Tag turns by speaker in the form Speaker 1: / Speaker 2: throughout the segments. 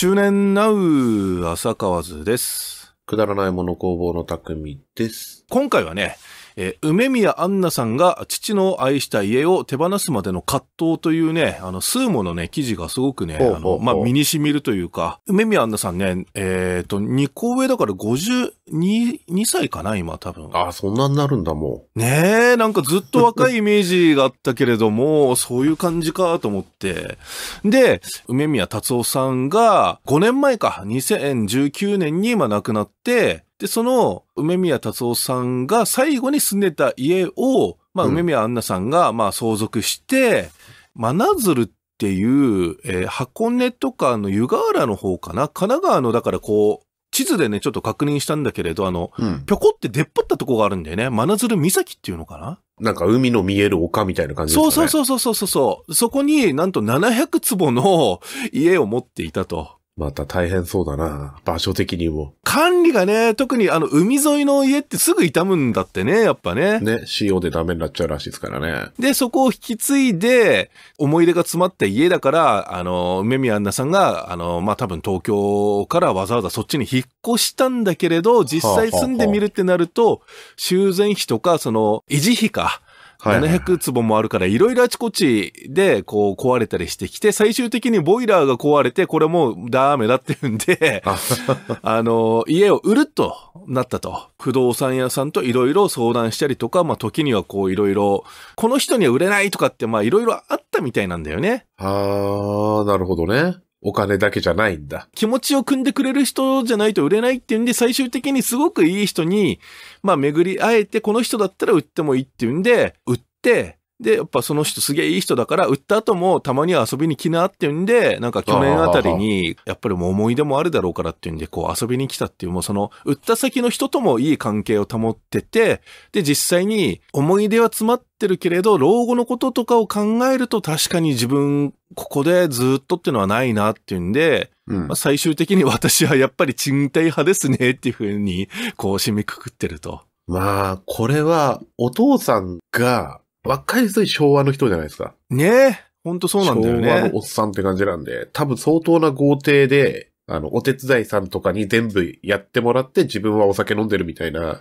Speaker 1: 中年ナウ浅川図です。くだらないもの工房の匠です。今回はね、えー、梅宮アンナさんが父の愛した家を手放すまでの葛藤というね、あの、数ものね、記事がすごくね、あの、まあ、身に染みるというか、梅宮アンナさんね、えっ、ー、と、2個上だから52、2歳かな、今、多分。ああ、そんなになるんだ、もう。ねえ、なんかずっと若いイメージがあったけれども、そういう感じかと思って。で、梅宮達夫さんが、5年前か、2019年に今亡くなって、で、その梅宮達夫さんが最後に住んでた家を、まあ、梅宮アンナさんが、まあ、相続して、真鶴っていう、えー、箱根とかの湯河原の方かな神奈川の、だからこう、地図でね、ちょっと確認したんだけれど、あの、うん、ぴょこって出っ張ったとこがあるんだよね。真鶴岬っていうのかなな
Speaker 2: んか海の見える丘み
Speaker 1: たいな感じですね。そうそうそうそうそうそう。そこになんと700坪の家を持っていたと。
Speaker 2: また大変そうだな。場所的にも。
Speaker 1: 管理がね、特にあの、海沿いの家ってすぐ傷むんだってね、やっぱね。ね、CO でダメになっちゃうらしいですからね。で、そこを引き継いで、思い出が詰まった家だから、あの、梅宮アンナさんが、あの、まあ、多分東京からわざわざそっちに引っ越したんだけれど、実際住んでみるってなると、修繕費とか、その、維持費か。700坪もあるから、いろいろあちこちで、こう、壊れたりしてきて、最終的にボイラーが壊れて、これもうダメだって言うんで、あの、家を売るとなったと。不動産屋さんといろいろ相談したりとか、まあ、時にはこう、いろいろ、この人には売れないとかって、まあ、いろいろあったみたいなんだよね。
Speaker 2: ああ、なるほどね。お金だけじゃないんだ。
Speaker 1: 気持ちを組んでくれる人じゃないと売れないっていうんで、最終的にすごくいい人に、まあ巡り会えて、この人だったら売ってもいいっていうんで、売って、で、やっぱその人すげえいい人だから、売った後もたまには遊びに来なっていうんで、なんか去年あたりに、やっぱりもう思い出もあるだろうからっていうんで、こう遊びに来たっていう、もうその、売った先の人ともいい関係を保ってて、で、実際に思い出は詰まってるけれど、老後のこととかを考えると確かに自分、ここでずっとっていうのはないなっていうんで、うんまあ、最終的に私はやっぱり賃貸派ですねっていうふうに、こう締めくくって
Speaker 2: ると。まあ、これはお父さんが若い人昭和の人じゃないですか。ねえ。ほんとそうなんだよね。昭和のおっさんって感じなんで、多分相当な豪邸で、あの、お手伝いさんとかに全部やってもらって自分はお酒飲んでるみたいな、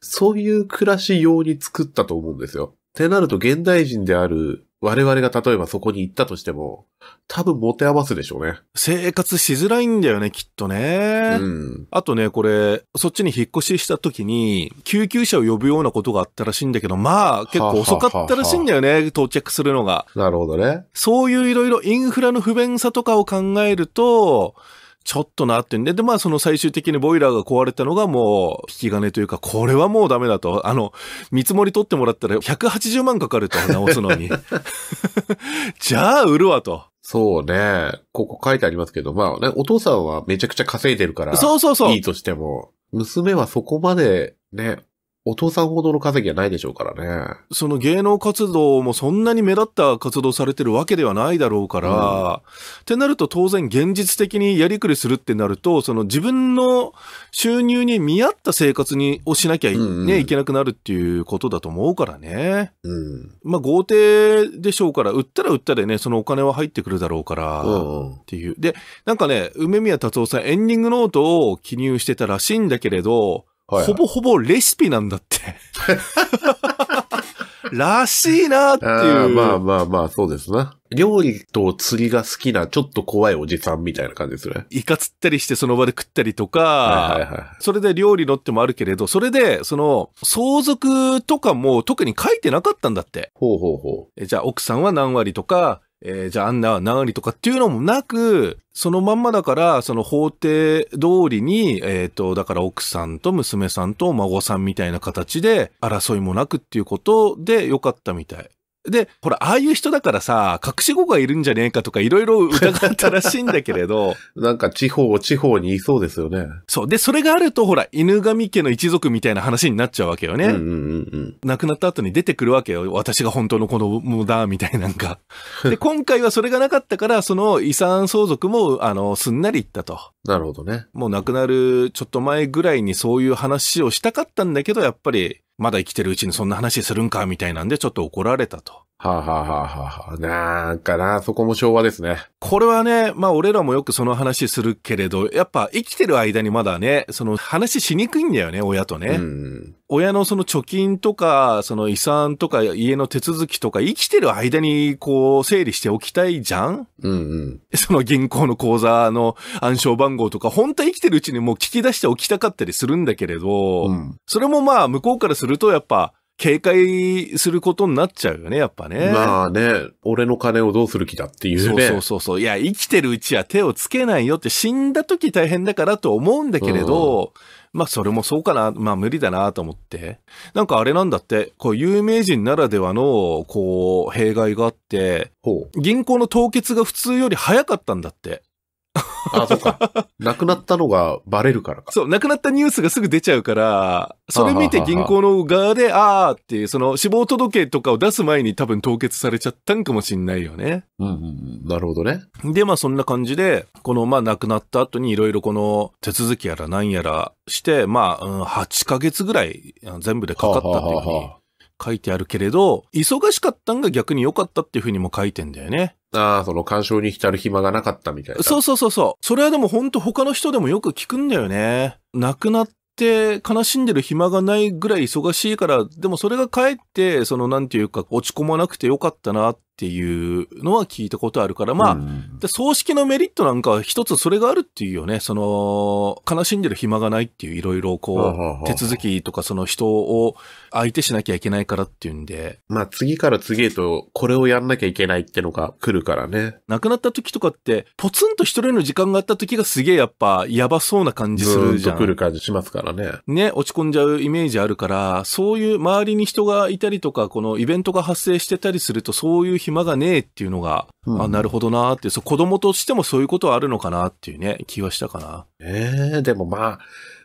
Speaker 2: そういう暮らし用に作ったと思うんですよ。ってなると現代人である我々が例えばそこに行ったとしても、多分持て合わすでしょうね。生活
Speaker 1: しづらいんだよね、きっとね。うん。あとね、これ、そっちに引っ越しした時に、救急車を呼ぶようなことがあったらしいんだけど、まあ、結構遅かったらしいんだよね、ははは到着するのが。なるほどね。そういういろいろインフラの不便さとかを考えると、ちょっとなってんで、で、まあその最終的にボイラーが壊れたのがもう引き金というか、これはもうダメだと。あの、見積もり取ってもらったら180万かかると、直すのに。
Speaker 2: じゃあ売るわと。そうね。ここ書いてありますけど、まあね、お父さんはめちゃくちゃ稼いでるから。そうそうそう。いいとしても。娘はそこまでね、お父さんほどの稼ぎはないでしょうからね。その芸能活動もそんな
Speaker 1: に目立った活動されてるわけではないだろうから、うん、ってなると当然現実的にやりくりするってなると、その自分の収入に見合った生活にをしなきゃい,、ねうんうん、いけなくなるっていうことだと思うからね。うん、まあ豪邸でしょうから、売ったら売ったでね、そのお金は入ってくるだろうから、っていう、うんで、なんかね、梅宮達夫さんエンディングノートを記入してたらしいんだけれど、はい、ほぼほぼ
Speaker 2: レシピなんだって。らしいなっていう。まあまあまあ、そうですな。料理と釣りが好きな、ちょっと怖いおじさんみたいな感じですね。
Speaker 1: イカ釣ったりしてその場で食ったりとか、はいはいはい、それで料理のってもあるけれど、それで、その、相続とかも特に書いてなかったんだって。ほうほうほう。じゃあ、奥さんは何割とか、えー、じゃああんな何りとかっていうのもなく、そのまんまだから、その法廷通りに、えっ、ー、と、だから奥さんと娘さんと孫さんみたいな形で争いもなくっていうことで良かったみたい。で、ほら、ああいう人だからさ、隠し子がいるんじゃねえかとかいろいろ疑ったらしいんだけれど。なんか地方、地方にいそうで
Speaker 2: すよね。そ
Speaker 1: う。で、それがあると、ほら、犬神家の一族みたいな話になっちゃうわけよね。うんうんうん、亡くなった後に出てくるわけよ。私が本当の子供だ、みたいなんか。で、今回はそれがなかったから、その遺産相続も、あの、すんなりいったと。なるほどね。もう亡くなるちょっと前ぐらいにそういう話をしたかったんだけど、やっぱり、まだ生きてるうちにそんな話するんかみたいなんでちょっと怒られたと。はあ、はあははあ、はなんかな、そこも昭和ですね。これはね、まあ俺らもよくその話するけれど、やっぱ生きてる間にまだね、その話しにくいんだよね、親とね。うん、親のその貯金とか、その遺産とか家の手続きとか、生きてる間にこう整理しておきたいじゃんうんうん。その銀行の口座の暗証番号とか、本当は生きてるうちにもう聞き出しておきたかったりするんだけれど、うん、それもまあ向こうからするとやっぱ、警戒することになっちゃうよね、やっぱ
Speaker 2: ね。まあね、俺の金をどうする気だっていうね。そう
Speaker 1: そうそういや、生きてるうちは手をつけないよって、死んだ時大変だからと思うんだけれど、うん、まあそれもそうかな、まあ無理だなと思って。なんかあれなんだって、こう有名人ならではの、こう、弊害があって、銀行の凍結が普通より早かったんだって。あ、そうか。亡くなったのがバレるからか。そう、亡くなったニュースがすぐ出ちゃうから、それ見て銀行の側で、ああっていう、その死亡届とかを出す前に多分凍結されちゃったんかもしんないよね。
Speaker 2: うん、うん、なるほどね。
Speaker 1: で、まあそんな感じで、このまあ亡くなった後にいろいろこの手続きやら何やらして、まあ、うん、8ヶ月ぐらい全部でかかったっていうふうに。ははは書いてあるけれど、忙しかったんが逆に良
Speaker 2: かったっていうふうにも書いてんだよね。ああ、その干渉に浸る暇がなかったみたいな。
Speaker 1: そうそうそうそう。それはでもほんと他の人でもよく聞くんだよね。亡くなって悲しんでる暇がないぐらい忙しいから、でもそれがかえって、そのなんていうか落ち込まなくて良かったなっっていうのは聞いたことあるから、まあ、うん、葬式のメリットなんかは一つそれがあるっていうよね。その、悲しんでる暇がないっていう、いろいろこう、手続きと
Speaker 2: かその人を相手しなきゃいけないからっていうんで。まあ次から次へとこれをやんなきゃいけないってのが来るからね。亡くなった時とかって、ポツンと一人の時間があっ
Speaker 1: た時がすげえやっぱやばそうな感じするじゃん。ずっと来る
Speaker 2: 感じしますからね。
Speaker 1: ね、落ち込んじゃうイメージあるから、そういう周りに人がいたりとか、このイベントが発生してたりすると、そういう暇がねえっていうのが、うん、あ、なるほどなーって、そう、子供としてもそういうことはあるのかなってい
Speaker 2: うね、気はしたかな。ええー、でもまあ、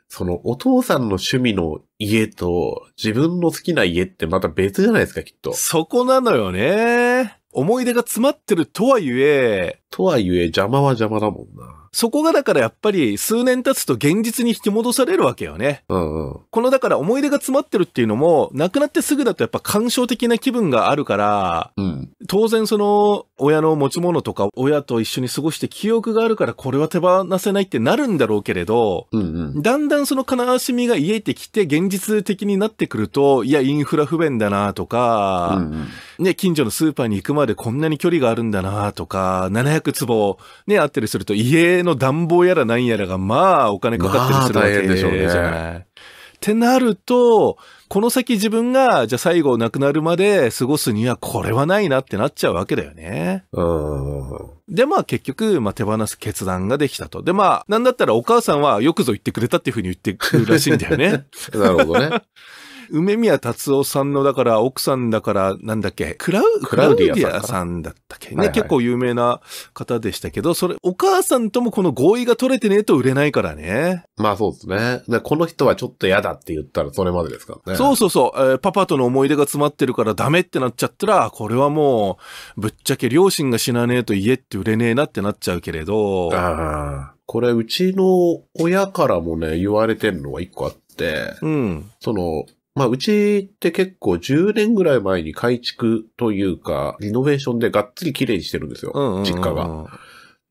Speaker 2: そのお父さんの趣味の家と自分の好きな家ってまた別じゃないですか、きっと。そこなのよね。思い出が詰まってるとはいえ、とはいえ邪魔は邪魔だもんな。そ
Speaker 1: こがだからやっぱり数年経つと現実に引き戻されるわけよね。うんうん。このだから思い出が詰まってるっていうのも、亡くなってすぐだとやっぱ感傷的な気分があるから、うん、当然その親の持ち物とか親と一緒に過ごして記憶があるからこれは手放せないってなるんだろうけれど、うんうん、だんだんその悲しみが癒えてきて現実的になってくると、いや、インフラ不便だなとか、うんうん、ね、近所のスーパーに行くまでこんなに距離があるんだなとか、700坪ね、あったりすると、家の暖房やら何やらが、まあ、お金かかったりするわけでしょうね。じゃない。ってなると、この先自分が、じゃあ最後亡くなるまで過ごすにはこれはないなってなっちゃうわけだよね。で、まあ結局、まあ手放す決断ができたと。で、まあ、なんだったらお母さんはよくぞ言ってくれたっていうふうに言ってくるらしいんだよね。なるほどね。梅宮達夫さんの、だから奥さんだから、なんだっけ、クラウクラウディアさんだったっけね、はいはい、結構有名な方でしたけど、それ、お母さんともこの合
Speaker 2: 意が取れてねえと売れないからね。まあそうですね。で、この人はちょっと嫌だって言ったらそれまでですからね。そう
Speaker 1: そうそう、えー、パパとの思い出が詰まってるからダメってなっちゃったら、これはもう、ぶっちゃけ両親が死なねえと家って売れねえなってなっちゃうけれど、
Speaker 2: あこれうちの親からもね、言われてるのは一個あって、うん、その、まあ、うちって結構10年ぐらい前に改築というか、リノベーションでがっつり綺麗にしてるんですよ、うん実家が。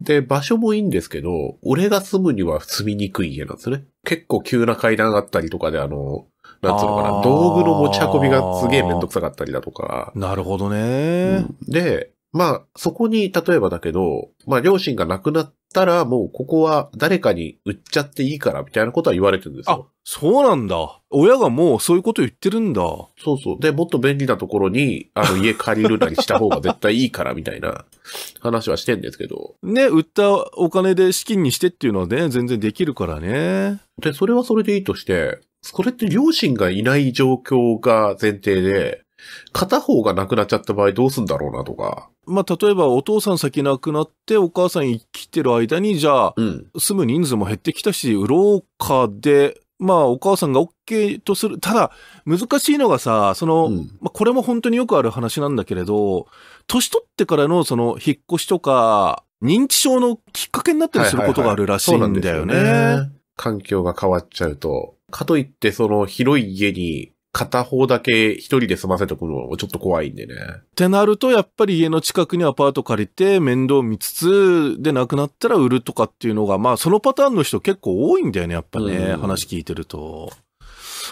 Speaker 2: で、場所もいいんですけど、俺が住むには住みにくい家なんですね。結構急な階段があったりとかで、あの、なんつうのかな、道具の持ち運びがすげえめんどくさかったりだとか。なるほどね、うん、で、まあ、そこに、例えばだけど、まあ、両親が亡くなったら、もうここは誰かに売っちゃっていいから、みたいなことは言われてるんですよ。あ、そうなんだ。親がもうそういうこと言ってるんだ。そうそう。で、もっと便利なところに、あの、家借りるなりした方が絶対いいから、みたいな 話はしてんですけど。
Speaker 1: ね、売ったお金で資金にし
Speaker 2: てっていうのはね、全然できるからね。で、それはそれでいいとして、それって両親がいない状況が前提で、片方が亡くなっちゃった場合どうすんだろうなとか。
Speaker 1: まあ、例えばお父さん先亡くなってお母さん生きてる間に、じゃあ、住む人数も減ってきたし、売ろうかで、まあ、お母さんが OK とする。ただ、難しいのがさ、その、うん、まあ、これも本当によくある話なんだけれど、年取ってからのその、引っ越しとか、認知症のきっかけになったりすることがあるらしいんだよね。
Speaker 2: 環境が変わっちゃうと。かといって、その、広い家に片方だけ一人で済ませておくのはちょっと怖いんでね。っ
Speaker 1: てなると、やっぱり家の近くにアパート借りて面倒見つつ、で亡くなったら売るとかっていうのが、まあそのパターンの人結構多いんだよね、やっぱね。話聞いてると。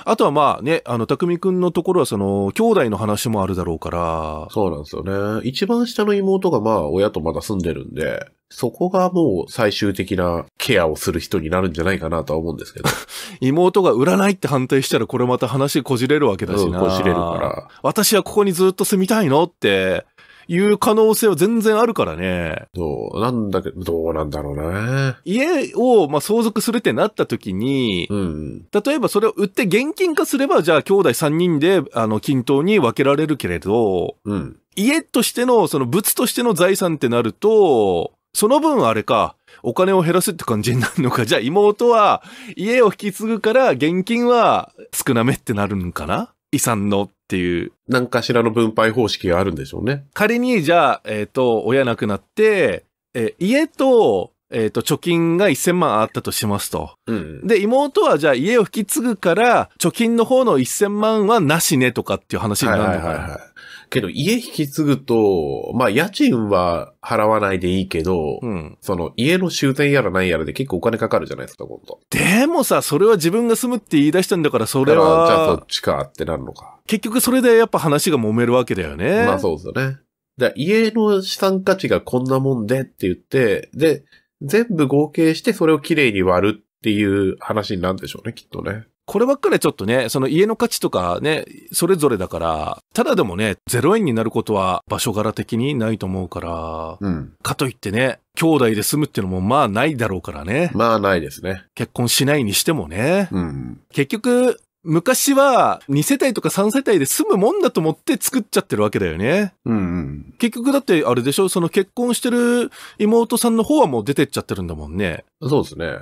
Speaker 1: あとはま
Speaker 2: あね、あの、匠くんのところはその、兄弟の話もあるだろうから。そうなんですよね。一番下の妹がまあ親とまだ住んでるんで、そこがもう最終的なケアをする人になるんじゃないかなとは思うんですけど。妹が売らないって反対したらこ
Speaker 1: れまた話こじれるわけだしな。こじれるから。私はここにずっと住みたいのっていう可能性は全然あるからね。どう、なんだけど、どうなんだろうね。家をまあ相続するってなった時に、うん。例えばそれを売って現金化すれば、じゃあ兄弟3人で、あの、均等に分けられるけれど、うん。家としての、その物としての財産ってなると、その分あれか、お金を減らすって感じになるのか。じゃあ妹は家を引き継ぐから現金は少なめってなるのかな遺産のっていう。何かしらの分配方式があるんでしょうね。仮にじゃあ、えっ、ー、と、親亡くなって、えー、家と、えっ、ー、と、貯金が1000万あったとしますと。うん、で、妹はじゃあ家を引き継ぐから、貯金の方
Speaker 2: の1000万はなしねとかっていう話になるのかな。はいはいはいはいけど家引き継ぐと、まあ家賃は払わないでいいけど、うん、その家の修繕やらなんやらで結構お金かかるじゃないですか、今度。
Speaker 1: でもさ、それは自分が住むって言い出したんだから、それは。じゃあそっ
Speaker 2: ちかってなるのか。結局それでやっぱ話が揉めるわけだよね。まあそうですよね。だ家の資産価値がこんなもんでって言って、で、全部合計してそれをきれいに割るっていう話になるんでしょうね、きっとね。こればっかりちょっとね、その家
Speaker 1: の価値とかね、それぞれだから、ただでもね、0円になることは場所柄的にないと思うから、うん、かといってね、兄弟で住むっていうのもまあないだろうからね。まあないですね。結婚しないにしてもね。うん、結局、昔は2世帯とか3世帯で住むもんだと思って作っちゃってるわけだよね。
Speaker 2: うん、うん、
Speaker 1: 結局だってあれでしょその結婚してる妹さんの方はもう出てっちゃってるんだもんね。そうですね。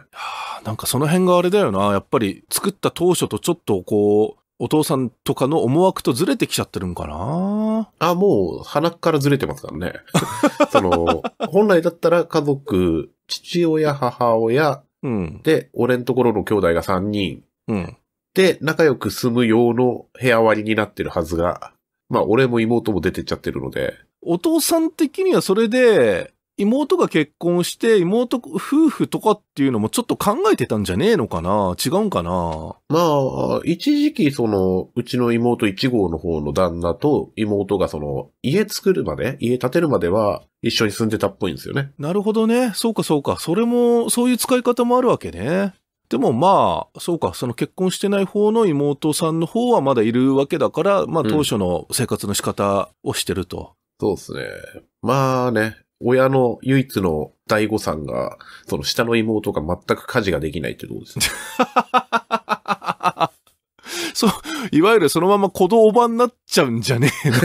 Speaker 1: なんかその辺があれだよな。やっぱり作った当初とちょっとこう、
Speaker 2: お父さんとかの思惑とずれてきちゃってるんか
Speaker 1: な
Speaker 2: あ、もう鼻からずれてますからね。その、本来だったら家族、父親、母親、うん、で、俺のところの兄弟が3人、うん、て仲良く住む用の部屋割りになってるはずが、まあ俺も妹も出てっちゃってるので。お
Speaker 1: 父さん的にはそれで、妹が結婚して妹夫婦とかっ
Speaker 2: ていうのもちょっと考えてたんじゃねえのかな違うんかなまあ、一時期その、うちの妹1号の方の旦那と妹がその、家作るまで、家建てるまでは一緒に住んでたっぽいんですよね。
Speaker 1: なるほどね。そうかそうか。それも、そういう使い方もあるわけね。でもまあ、そうか、その結婚してない方の妹さんの方はまだいるわけだから、まあ当初の生活の仕方をしてると。うん、そうで
Speaker 2: すね。まあね、親の唯一の大悟さんが、その下の妹が全く家事ができないってことですね。そう、いわゆるそのまま子供おばになっちゃうんじゃねえの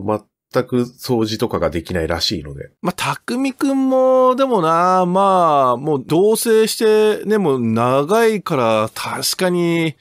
Speaker 2: 全 全く掃除とかができないらしいので。
Speaker 1: まあ、たくみくんも、でもな、まあ、もう同棲して、ね、もう長いから、確かに、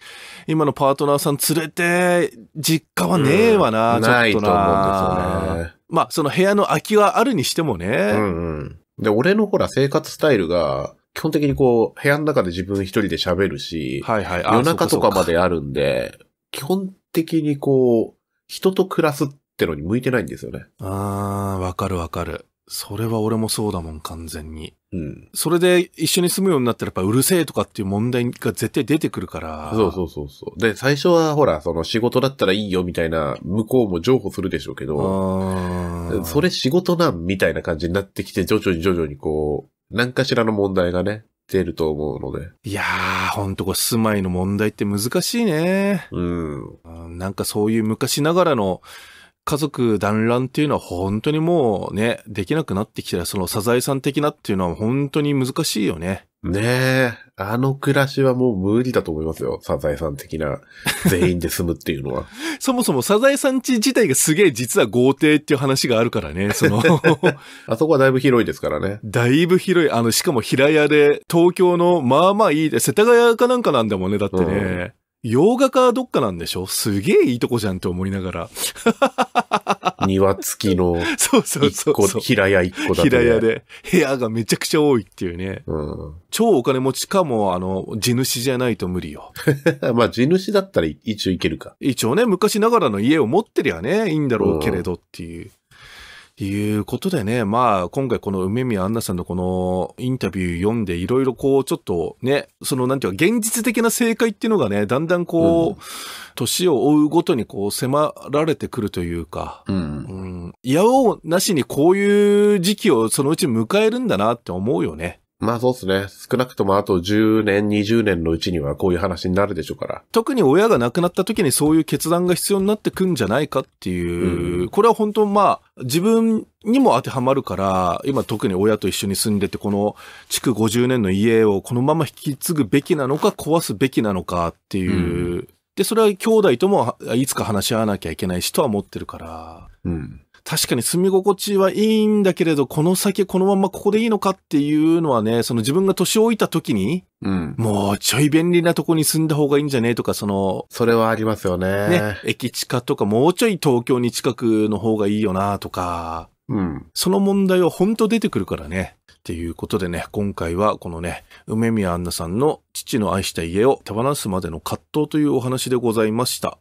Speaker 1: 今のパートナーさん連れて、実家はねえわな、うん、ちょっとな。ないと思うんですよ
Speaker 2: ね。まあ、その部屋の空きはあるにしてもね。うんうん。で、俺のほら、生活スタイルが、基本的にこう、部屋の中で自分一人で喋るし、はいはい、夜中とかまであるんで、基本的にこう、人と暮らすっってのに向いてないんですよね。
Speaker 1: あー、わかるわかる。それは俺もそうだもん、
Speaker 2: 完全に。うん。それで一緒に住むようになったらやっぱうるせえとかっていう問題が絶対出てくるから。そうそうそうそう。で、最初はほら、その仕事だったらいいよみたいな、向こうも譲歩するでしょうけど、それ仕事なんみたいな感じになってきて、徐々に徐々にこう、何かしらの問題がね、出ると思うので。
Speaker 1: いやー、ほんとこれ住まいの問題って難しいね。うん。なんかそういう昔ながらの、家族団らんっていうのは本当にもうね、できなくなってきたら、そのサザエさん的なっていうのは本当に難しいよね。ねえ。あの暮らしはもう無理だと
Speaker 2: 思いますよ。サザエさん的な全員で住むっていうのは。そもそもサザエさん家自体がすげえ実は豪邸っていう話があるからね。その あそこはだいぶ広いですからね。
Speaker 1: だいぶ広い。あの、しかも平屋で東京のまあまあいいで、世田谷かなんかなんだもんね。だってね。うん洋画かどっかなんでしょすげえいいとこじゃんって思いながら。
Speaker 2: 庭付きの そうそうそう。平屋一個だ、ね、平屋で。
Speaker 1: 部屋がめちゃくちゃ多いっていうね。うん、超お金持ちかも、あの、地主じゃないと無理よ。まあ地主だったら一応いけるか。一応ね、昔ながらの家を持ってりゃね、いいんだろうけれどっていう。うんいうことでね、まあ、今回この梅宮アンナさんのこのインタビュー読んで、いろいろこう、ちょっとね、そのなんていうか、現実的な正解っていうのがね、だんだんこう、うん、年を追うごとにこう、迫られてくるとい
Speaker 2: うか、うん。うん。いやおなしにこういう時期をそのうち迎えるんだなって思うよね。まあそうですね。少なくともあと10年、20年のうちにはこういう話になるでしょうから。特に親
Speaker 1: が亡くなった時にそういう決断が必要になってくんじゃないかっていう、うん、これは本当まあ自分にも当てはまるから、今特に親と一緒に住んでてこの築50年の家をこのまま引き継ぐべきなのか壊すべきなのかっていう、うんで、それは兄弟ともいつか話し合わなきゃいけないしとは思ってるから。うん。確かに住み心地はいいんだけれど、この先このままここでいいのかっていうのはね、その自分が年老いた時に、うん、もうちょい便利なとこに住んだ方がいいんじゃねえとか、その、それはありますよね。ね、駅地下とかもうちょい東京に近くの方がいいよなとか、うん、その問題は本当出てくるからね。っていうことでね、今回はこのね、梅宮アンナさんの父の愛した家を手放すまでの葛藤というお話でございました。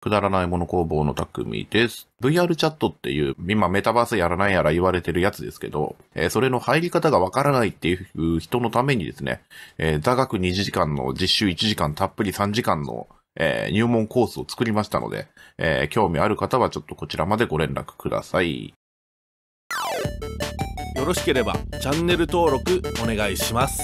Speaker 2: くだらないもの工房の匠です。VR チャットっていう、今メタバースやらないやら言われてるやつですけど、えー、それの入り方がわからないっていう人のためにですね、えー、座学2時間の実習1時間たっぷり3時間の、えー、入門コースを作りましたので、えー、興味ある方はちょっとこちらまでご連絡ください。
Speaker 1: よろしければチャンネル登録お願いします。